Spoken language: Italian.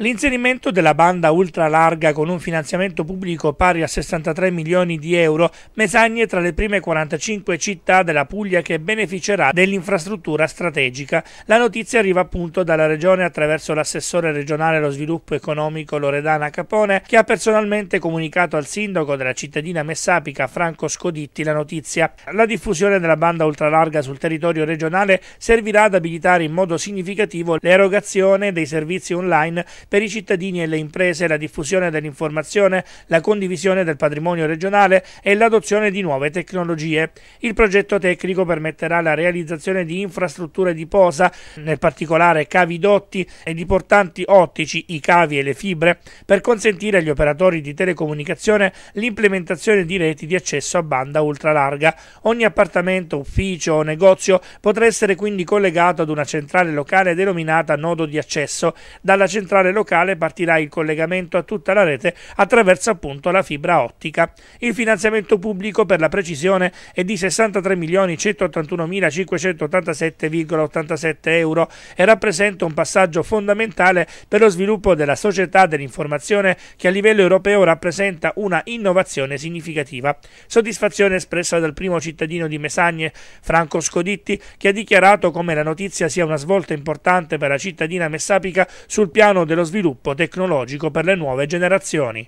L'inserimento della banda ultralarga con un finanziamento pubblico pari a 63 milioni di euro mesagne tra le prime 45 città della Puglia che beneficerà dell'infrastruttura strategica. La notizia arriva appunto dalla regione attraverso l'assessore regionale allo sviluppo economico Loredana Capone che ha personalmente comunicato al sindaco della cittadina messapica Franco Scoditti la notizia. La diffusione della banda ultralarga sul territorio regionale servirà ad abilitare in modo significativo l'erogazione dei servizi online per i cittadini e le imprese, la diffusione dell'informazione, la condivisione del patrimonio regionale e l'adozione di nuove tecnologie. Il progetto tecnico permetterà la realizzazione di infrastrutture di posa, nel particolare cavi dotti e di portanti ottici, i cavi e le fibre, per consentire agli operatori di telecomunicazione l'implementazione di reti di accesso a banda ultralarga. Ogni appartamento, ufficio o negozio potrà essere quindi collegato ad una centrale locale denominata nodo di accesso. Dalla centrale locale partirà il collegamento a tutta la rete attraverso appunto la fibra ottica. Il finanziamento pubblico per la precisione è di 63.181.587,87 euro e rappresenta un passaggio fondamentale per lo sviluppo della società dell'informazione che a livello europeo rappresenta una innovazione significativa. Soddisfazione espressa dal primo cittadino di Mesagne, Franco Scoditti, che ha dichiarato come la notizia sia una svolta importante per la cittadina messapica sul piano dello sviluppo tecnologico per le nuove generazioni.